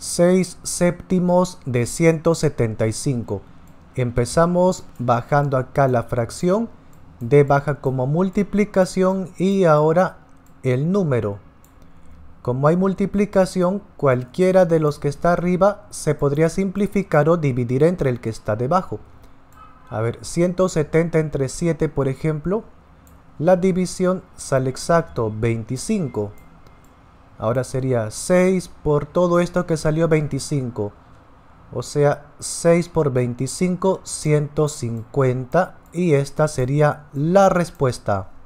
6 séptimos de 175. Empezamos bajando acá la fracción de baja como multiplicación y ahora el número. Como hay multiplicación, cualquiera de los que está arriba se podría simplificar o dividir entre el que está debajo. A ver, 170 entre 7, por ejemplo, la división sale exacto, 25. Ahora sería 6 por todo esto que salió 25. O sea, 6 por 25, 150. Y esta sería la respuesta.